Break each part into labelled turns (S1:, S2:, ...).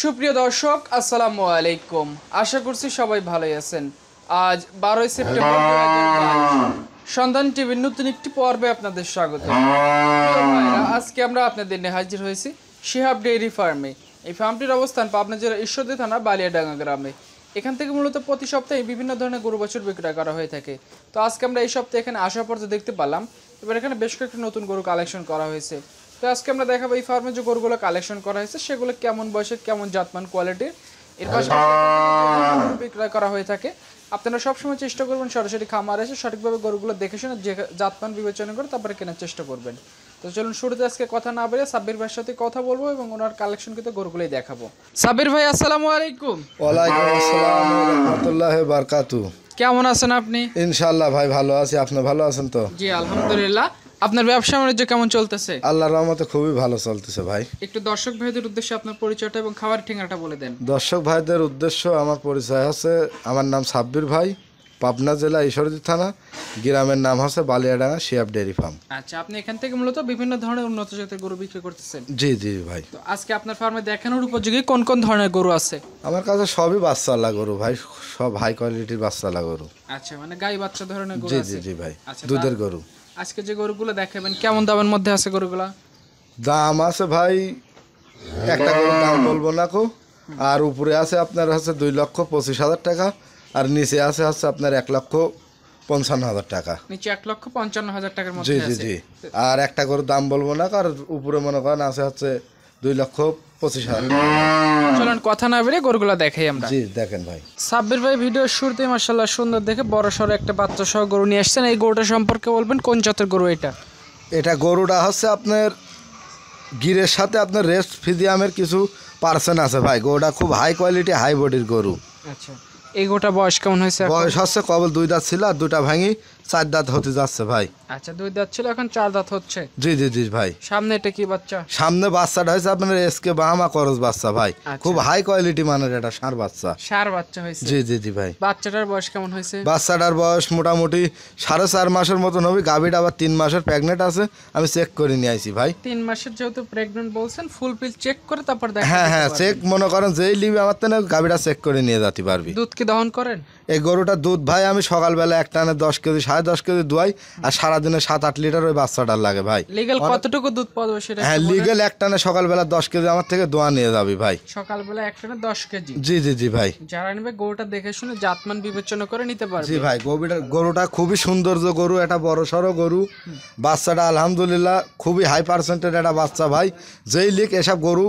S1: সুপ্রিয় দর্শক আসসালামু আলাইকুম আশা করছি সবাই ভালোই
S2: আছেন আজ বারোই সেপ্টেম্বর সন্ধান টিভির নতুন একটি পর্বে আপনাদের স্বাগত আজকে আমরা আপনাদের নিয়ে হাজির হয়েছি শিহাব ডেইরি ফার্মে এই ফার্মটির অবস্থান পাবনা জেলার ঈশ্বরদী থানা বালিয়াডাঙ্গা গ্রামে এখান থেকে মূলত প্রতি সপ্তাহে বিভিন্ন ধরনের গরু বছর বিক্রয় করা হয়ে থাকে তো আজকে আমরা এই সপ্তাহে এখানে আসার পর দেখতে পেলাম এবার এখানে বেশ কয়েকটি নতুন গরু কালেকশন করা হয়েছে তো আজকে আমরা দেখাবো এই ফার্মে যে গরুগুলো কালেকশন করা হয়েছে সেগুলো কেমন বয়সের কেমন জাতমান কোয়ালিটির এর পাশাপাশি হ্যাঁ। বিক্রয় করা হয়ে থাকে আপনারা সবসময় চেষ্টা করবেন সরাসরি খামার এসে সঠিকভাবে গরুগুলো দেখে শুনে যে জাতমান বিবেচনা করে তারপরে কেনার চেষ্টা করবেন তো চলুন শুরুতে আজকে কথা না বলে সাব্বির ভাইয়ের সাথে কথা বলবো এবং ওনার কালেকশন কিন্তু গরুগুলোই দেখাবো সাব্বির ভাই আসসালামু আলাইকুম
S1: ওয়ালাইকুম আসসালাম রাহমাতুল্লাহি ওয়া বারাকাতু কেমন আছেন আপনি ইনশাআল্লাহ ভাই ভালো আছি আপনি ভালো আছেন তো
S2: জি আলহামদুলিল্লাহ
S1: আপনার ব্যবসা বাণিজ্য কেমন চলতেছে আল্লাহর রহমতে খুবই ভালো চলতেছে ভাই
S2: একটু দর্শক ভাইদের উদ্দেশ্যে আপনার পরিচয়টা এবং খাবার ঠিকানাটা বলে দেন
S1: দর্শক ভাইদের উদ্দেশ্য আমার পরিচয় আছে আমার নাম সাব্বির ভাই পাবনা জেলা ঈশ্বরদী থানা গ্রামের নাম হচ্ছে বালিয়াডাঙা শিয়াব ডেয়ারি ফার্ম
S2: আচ্ছা আপনি এখান থেকে মূলত বিভিন্ন ধরনের উন্নত জাতের গরু বিক্রি করতেছেন
S1: জি জি ভাই তো
S2: আজকে আপনার ফার্মে দেখানোর উপযোগী কোন কোন ধরনের গরু আছে
S1: আমার কাছে সবই বাচ্চালা গরু ভাই সব হাই কোয়ালিটির বাচ্চালা গরু
S2: আচ্ছা মানে গাই বাচ্চা ধরনের গরু জি জি জি ভাই আচ্ছা, দুধের গরু আজকে যে গরুগুলো দেখাবেন কেমন দামের মধ্যে আছে গরুগুলা
S1: দাম আছে ভাই একটা গরুর দাম বলবো না কো আর উপরে আছে আপনার হচ্ছে দুই লক্ষ পঁচিশ হাজার টাকা আর নিচে আছে হচ্ছে আপনার এক লক্ষ পঞ্চান্ন হাজার টাকা
S2: নিচে এক লক্ষ পঞ্চান্ন হাজার টাকার মধ্যে জি জি জি
S1: আর একটা গরুর দাম বলবো না আর উপরে মনে করেন আছে হচ্ছে দুই লক্ষ পঁচিশ হাজার
S2: কথা না বেরিয়ে গরুগুলো দেখাই আমরা জি
S1: দেখেন ভাই সাব্বির ভাই ভিডিওর
S2: শুরুতে মার্শাল্লাহ সুন্দর দেখে বড় সড়ো একটা বাচ্চা সহ গরু নিয়ে আসছেন এই গরুটা সম্পর্কে বলবেন কোন জাতের গরু এটা
S1: এটা গরুটা হচ্ছে আপনার গিরের সাথে আপনার রেস্ট ফিজিয়ামের কিছু পার্সেন আছে ভাই গরুটা খুব হাই কোয়ালিটি হাই বডির গরু আচ্ছা এই গোটা বয়স কেমন হয়েছে বয়স হচ্ছে কবল দুইটা ছিল আর দুটা ভাঙি চার দাঁত হতে যাচ্ছে ভাই
S2: আচ্ছা দুই দাঁত ছিল এখন চার দাঁত হচ্ছে
S1: জি জি জি ভাই
S2: সামনে এটা কি বাচ্চা
S1: সামনে বাচ্চাটা হয়েছে আপনার এসকে বাহামা করস বাচ্চা ভাই আচ্ছা। খুব হাই কোয়ালিটি মানের এটা সার বাচ্চা
S2: সার বাচ্চা হয়েছে জি জি জি ভাই বাচ্চাটার বয়স কেমন হয়েছে বাচ্চাটার
S1: বয়স মোটামুটি সাড়ে চার মাসের মতো হবে গাভীটা আবার তিন মাসের প্রেগনেন্ট আছে আমি চেক করে নিয়ে আইছি ভাই
S2: তিন মাসের যেহেতু প্রেগনেন্ট বলছেন ফুল পিল চেক করে তারপর
S1: দেখেন হ্যাঁ হ্যাঁ চেক মনে করেন যেই লিবি আমার তো গাভীটা চেক করে নিয়ে যেতে পারবি দুধ কি দহন করেন এই গরুটা দুধ ভাই আমি সকালবেলা এক টানে দশ কেজি সাড়ে দশ কেজি দুয়াই আর সারাদিনে সাত আট লিটার ওই বাচ্চাটার লাগে ভাই লিগেল
S2: কতটুকু দুধ পাবো সেটা হ্যাঁ লিগেল
S1: একটানে সকালবেলা দশ কেজি আমার থেকে দোয়া নিয়ে যাবি ভাই
S2: সকালবেলা একটানে দশ কেজি
S1: জি জি জি ভাই
S2: যারা নেবে গরুটা দেখে শুনে জাতমান বিবেচনা করে নিতে পারবে জি ভাই
S1: গরুটা গরুটা খুবই সৌন্দর্য গরু এটা বড় সড়ো গরু বাচ্চাটা আলহামদুলিল্লাহ খুবই হাই পার্সেন্টের একটা বাচ্চা ভাই যেই লিক এসব গরু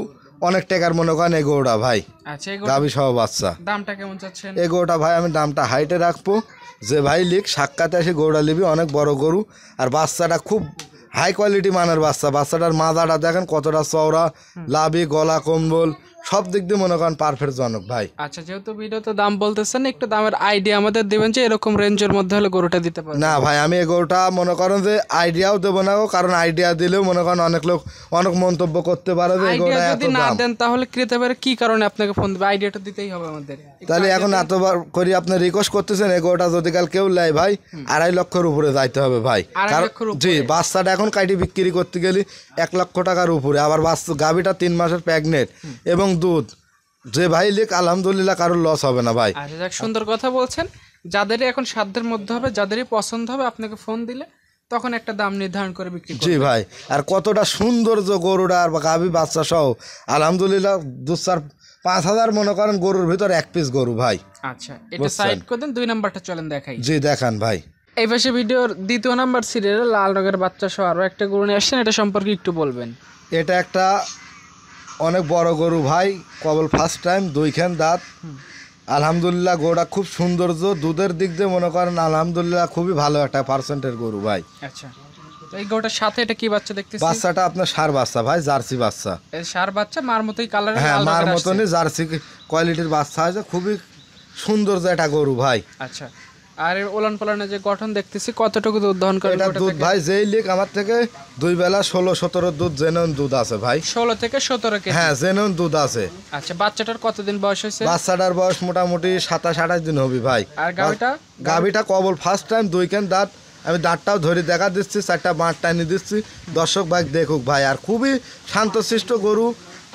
S1: অনেক টাকার মনে করেন এগোটা ভাই আচ্ছা গাভি সহ বাচ্চা
S2: দামটা কেমন চাচ্ছেন
S1: এগোটা ভাই আমি দামটা হাইটে রাখবো যে ভাই লিখ সাক্ষাতে এসে গৌড়া লিবি অনেক বড় গরু আর বাচ্চাটা খুব হাই কোয়ালিটি মানের বাচ্চা বাচ্চাটার মাজাটা দেখেন কতটা চওড়া লাভি গলা কম্বল সব দিক দিয়ে মনে করেন পারফেক্ট জনক ভাই আচ্ছা
S2: যেহেতু ভিডিওতে দাম বলতেছেন একটু দামের আইডিয়া আমাদের দেবেন যে এরকম রেঞ্জের মধ্যে হলে গরুটা দিতে
S1: পারবেন না ভাই আমি এই গরুটা মনে করেন যে আইডিয়াও দেবো না কারণ আইডিয়া দিলেও মনে করেন অনেক লোক অনেক মন্তব্য করতে পারে যে আইডিয়া যদি না দেন
S2: তাহলে ক্রেতাদের কি কারণে আপনাকে ফোন দেবে আইডিয়াটা দিতেই হবে আমাদের
S1: তাহলে এখন এতবার করি আপনি রিকোয়েস্ট করতেছেন এই গরুটা যদি কাল কেউ লাই ভাই আড়াই লক্ষের উপরে যাইতে হবে ভাই জি বাচ্চাটা এখন কাইটি বিক্রি করতে গেলি এক লক্ষ টাকার উপরে আবার বাচ্চা গাভিটা তিন মাসের প্যাগনেট এবং দুধ যে ভাই লিখ আলহামদুলিল্লাহ কারোর লস হবে না ভাই
S2: আচ্ছা সুন্দর কথা বলছেন যাদের এখন সাধ্যের মধ্যে হবে যাদেরই পছন্দ হবে আপনাকে ফোন দিলে তখন একটা দাম নির্ধারণ করে বিক্রি জি
S1: ভাই আর কতটা সুন্দর যে গরুটা আর গাভী বাচ্চা সহ আলহামদুলিল্লাহ দু চার পাঁচ হাজার মনে করেন গরুর ভিতর এক পিস গরু ভাই
S2: আচ্ছা এটা সাইড করে দেন দুই নাম্বারটা চলেন দেখাই জি দেখান ভাই এই পাশে ভিডিওর দ্বিতীয় নাম্বার সিরিয়ালে লাল রঙের বাচ্চা সহ আরও একটা গরু নিয়ে আসছেন এটা সম্পর্কে একটু বলবেন
S1: এটা একটা অনেক বড় গরু ভাই কবল ফার্স্ট টাইম দুইখান দাঁত আলহামদুলিল্লাহ গরুটা খুব সৌন্দর্য দুধের দিক দিয়ে মনে করেন আলহামদুলিল্লাহ খুবই ভালো একটা পার্সেন্টের গরু ভাই
S2: আচ্ছা এই গরুটার সাথে এটা কি বাচ্চা দেখতেছি বাচ্চাটা
S1: আপনার সার বাচ্চা ভাই জার্সি বাচ্চা
S2: এই সার বাচ্চা মার মতোই কালার হ্যাঁ মার মতনই
S1: জার্সি কোয়ালিটির বাচ্চা আছে খুবই সৌন্দর্য একটা গরু ভাই
S2: আচ্ছা আর ওলান পালানের যে গঠন দেখতেছি কতটুকু দুধ দহন করে এটা দুধ ভাই
S1: যেই লিক আমার থেকে দুই বেলা ষোলো সতেরো দুধ জেনুন দুধ আছে ভাই ষোলো থেকে সতেরো কেজি হ্যাঁ জেনন দুধ আছে
S2: আচ্ছা বাচ্চাটার কতদিন বয়স হয়েছে
S1: বাচ্চাটার বয়স মোটামুটি সাতাশ আঠাশ দিন হবে ভাই আর গাভিটা গাভিটা কবল ফার্স্ট টাইম দুই কেন দাঁত আমি দাঁতটাও ধরে দেখা দিচ্ছি চারটা বাঁধ টানি দিচ্ছি দর্শক ভাই দেখুক ভাই আর খুবই শান্তশিষ্ট গরু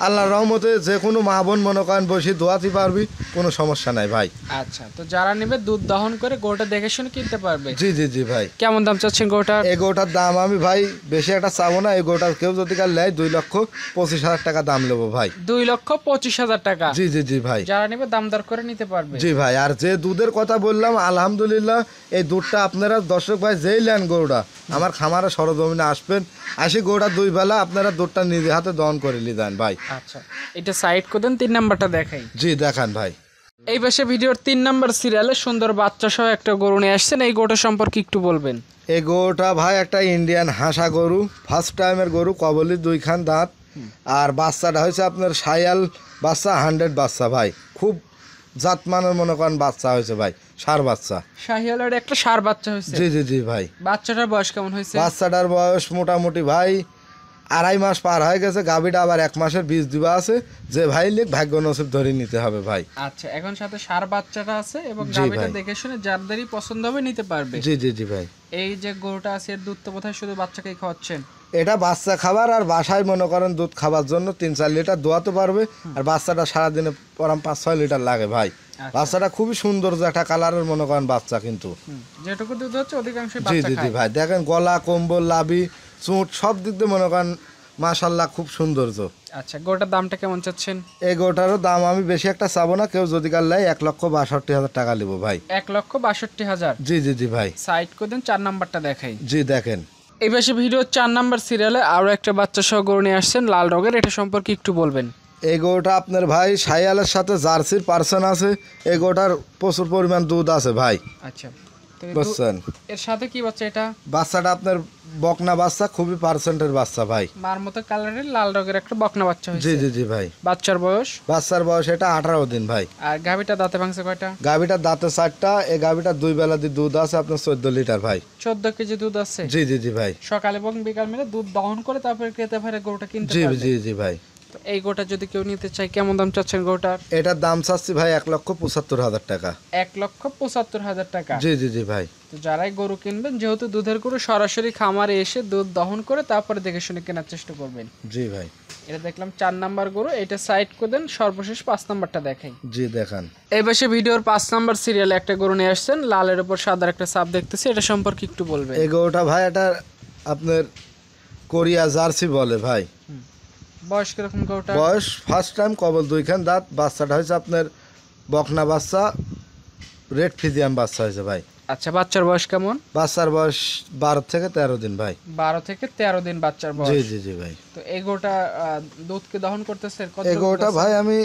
S1: আল্লাহ রহমতে যে কোনো মা বোন মনে করেন বসে দোয়াতে পারবি কোনো সমস্যা নাই ভাই
S2: আচ্ছা তো যারা নেবে দুধ দহন করে গোটা দেখে শুনে কিনতে পারবে
S1: জি জি জি ভাই কেমন দাম চাচ্ছেন গোটা এই গোটার দাম আমি ভাই বেশি একটা চাবো না এই গোটার কেউ যদি কাল নেয় দুই লক্ষ পঁচিশ হাজার টাকা দাম নেবো ভাই দুই
S2: লক্ষ পঁচিশ হাজার টাকা জি জি জি ভাই যারা নেবে দাম দর করে নিতে পারবে জি
S1: ভাই আর যে দুধের কথা বললাম আলহামদুলিল্লাহ এই দুধটা আপনারা দর্শক ভাই যেই নেন গরুটা আমার খামারে সরজমিনে আসবেন আসি গরুটা দুই বেলা আপনারা দুধটা নিজে হাতে দহন করে নিয়ে যান ভাই আচ্ছা এটা
S2: সাইড করে দেন তিন নাম্বারটা দেখাই
S1: জি দেখান ভাই
S2: এই পাশে ভিডিওর তিন নাম্বার সিরিয়ালে সুন্দর বাচ্চা সহ একটা গরু নিয়ে আসছেন এই গরুটা সম্পর্কে
S1: একটু বলবেন এই গরুটা ভাই একটা ইন্ডিয়ান হাঁসা গরু ফার্স্ট টাইমের গরু কবলি দুই খান দাঁত আর বাচ্চাটা হয়েছে আপনার সায়াল বাচ্চা হান্ড্রেড বাচ্চা ভাই খুব জাতমানের মনে করেন বাচ্চা হয়েছে ভাই সার বাচ্চা শাহিওয়ালের একটা সার বাচ্চা হয়েছে জি জি জি ভাই বাচ্চাটার বয়স কেমন হয়েছে বাচ্চাটার বয়স মোটামুটি ভাই আড়াই মাস পার হয়ে গেছে গাভীটা আবার এক মাসের বীজ দিবা আছে যে ভাই লিক ভাগ্য নসিব ধরে নিতে হবে ভাই
S2: আচ্ছা এখন সাথে সার বাচ্চাটা আছে এবং গাভীটা দেখে শুনে যাদেরই পছন্দ হবে নিতে পারবে জি জি জি ভাই এই যে গরুটা আছে এর দুধ তো বোধহয় শুধু বাচ্চাকেই
S1: খাওয়াচ্ছেন এটা বাচ্চা খাবার আর বাসায় মনে করেন দুধ খাবার জন্য তিন চার লিটার দোয়াতে পারবে আর বাচ্চাটা সারাদিনে পরাম পাঁচ ছয় লিটার লাগে ভাই আচ্ছা। বাচ্চাটা খুবই সুন্দর একটা কালারের মনে করেন বাচ্চা কিন্তু
S2: জি জি জি ভাই
S1: দেখেন গলা কম্বল লাবি চুট সব দিক দিয়ে মনে করেন মাশাল্লাহ খুব সুন্দর তো
S2: আচ্ছা গোটার দামটা কেমন চাচ্ছেন
S1: এই গোটারও দাম আমি বেশি একটা চাবো না কেউ যদি কাল লাই এক লক্ষ বাষট্টি হাজার টাকা নেবো ভাই
S2: এক লক্ষ বাষট্টি হাজার জি জি জি ভাই সাইড করে দিন চার নাম্বারটা দেখাই জি দেখেন এই ভিডিও চার নাম্বার সিরিয়ালে আরও একটা বাচ্চা সহ গরু নিয়ে আসছেন লাল রঙের এটা সম্পর্কে একটু বলবেন
S1: এই গরুটা আপনার ভাই সাইয়ালের সাথে জার্সির পার্সন আছে এই গরুটার প্রচুর পরিমাণ দুধ আছে ভাই আচ্ছা
S2: বুঝছেন এর সাথে কি বাচ্চা এটা
S1: বাচ্চাটা আপনার বকনা বাচ্চা খুবই পার্সেন্টের বাচ্চা ভাই
S2: মার মতো কালারের লাল রঙের একটা বকনা বাচ্চা জি জি
S1: জি ভাই বাচ্চার বয়স বাচ্চার বয়স এটা আঠারো দিন ভাই
S2: আর গাবিটা দাঁতে ভাঙছে কয়টা
S1: গাবিটা দাঁতে চারটা এই গাবিটা দুই বেলা দিয়ে দুধ আছে আপনার চোদ্দ লিটার ভাই
S2: চোদ্দ কেজি দুধ আছে জি জি জি ভাই সকালে এবং বিকাল মিলে দুধ দহন করে তারপরে ক্রেতা ভাইরা গরুটা কিনতে জি জি জি ভাই তো এই গোটা যদি কেউ নিতে
S1: চায় কেমন দাম চাচ্ছেন গোটার এটার দাম চাচ্ছি ভাই এক লক্ষ পঁচাত্তর হাজার টাকা
S2: এক লক্ষ পঁচাত্তর হাজার টাকা জি জি জি ভাই তো যারাই গরু কিনবেন যেহেতু দুধের গরু সরাসরি খামারে এসে দুধ দহন করে তারপরে দেখে শুনে কেনার চেষ্টা করবেন জি ভাই এটা দেখলাম চার নাম্বার গরু এটা সাইড করে দেন সর্বশেষ পাঁচ নাম্বারটা দেখাই জি দেখান এবার সে ভিডিওর পাঁচ নাম্বার সিরিয়ালে একটা গরু নিয়ে আসছেন লালের উপর সাদার একটা সাপ দেখতেছি এটা সম্পর্কে একটু বলবেন
S1: এই গরুটা ভাই এটা আপনার কোরিয়া জার্সি বলে ভাই বয়স বয়স ফার্স্ট টাইম কবল দুইখান দাঁত বাচ্চাটা হয়েছে আপনার বকনা বাচ্চা রেড ফিজিয়াম বাচ্চা হয়েছে ভাই আচ্ছা বাচ্চার বয়স কেমন বাচ্চার বয়স বারো থেকে তেরো দিন ভাই বারো
S2: থেকে তেরো দিন বাচ্চার
S1: বয়স জি জি জি ভাই
S2: তো এগোটা দুধকে দহন করতেছে এগোটা ভাই
S1: আমি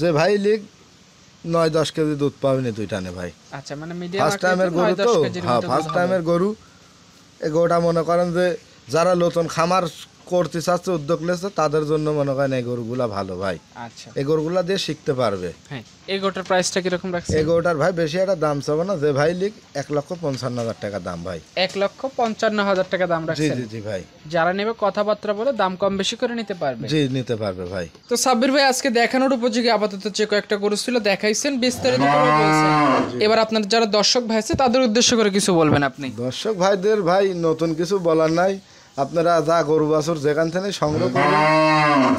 S1: যে ভাই লিগ নয় দশ কেজি দুধ পাবেনি দুই টানে ভাই
S2: আচ্ছা মানে মিডিয়াম ফার্স্ট টাইমের গরু তো হ্যাঁ ফার্স্ট টাইমের
S1: গরু এগোটা মনে করেন যে যারা নতুন খামার করতে চাচ্ছে উদ্যোগ নিয়েছে তাদের জন্য মনে করেন এই গরুগুলা ভালো ভাই আচ্ছা এই গরুগুলা দিয়ে শিখতে পারবে হ্যাঁ এই গরুটার প্রাইসটা কিরকম রাখছে এই গরুটার ভাই বেশি একটা দাম চাবো না যে ভাই লিখ এক লক্ষ পঞ্চান্ন হাজার টাকা দাম ভাই
S2: এক লক্ষ পঞ্চান্ন হাজার টাকা দাম রাখছে জি জি ভাই যারা নেবে কথাবার্তা বলে দাম কম বেশি করে নিতে পারবে জি
S1: নিতে পারবে ভাই
S2: তো সাব্বির ভাই আজকে দেখানোর উপযোগী আপাতত যে কয়েকটা গরু ছিল দেখাইছেন বিস্তারিত বলছেন
S1: এবার আপনার যারা দর্শক ভাই আছে তাদের উদ্দেশ্য করে কিছু বলবেন আপনি দর্শক ভাইদের ভাই নতুন কিছু বলার নাই আপনারা যা গরু বাছুর যেখান থেকে সংগ্রহ করেন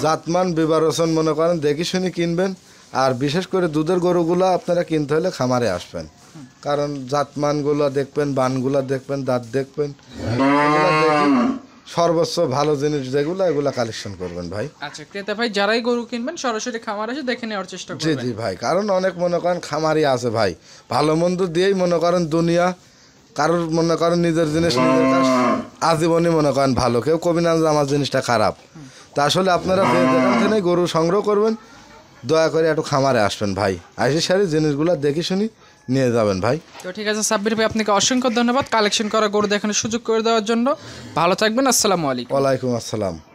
S1: জাতমান বিবারোচন মনে করেন দেখি শুনি কিনবেন আর বিশেষ করে দুধের গরুগুলো আপনারা কিনতে হলে খামারে আসবেন কারণ জাতমানগুলো দেখবেন বানগুলো দেখবেন দাঁত দেখবেন সর্বোচ্চ ভালো জিনিস যেগুলো এগুলো কালেকশন করবেন ভাই
S2: আচ্ছা ক্রেতা ভাই যারাই গরু কিনবেন সরাসরি খামার এসে দেখে নেওয়ার চেষ্টা জি জি
S1: ভাই কারণ অনেক মনে করেন খামারই আছে ভাই ভালো মন্দ দিয়েই মনে করেন দুনিয়া কারোর মনে করেন নিজের জিনিস নিজের আজীবনই মনে করেন ভালো কেউ কবি না যে আমার জিনিসটা খারাপ তা আসলে আপনারা যেখানে গরু সংগ্রহ করবেন দয়া করে একটু খামারে আসবেন ভাই আইসি সারি জিনিসগুলো দেখি শুনি নিয়ে যাবেন ভাই
S2: তো ঠিক আছে সাব্বির ভাই আপনাকে অসংখ্য ধন্যবাদ কালেকশন করা গরু দেখানোর সুযোগ করে দেওয়ার জন্য ভালো থাকবেন আসসালামু আলাইকুম
S1: ওয়ালাইকুম আসসালাম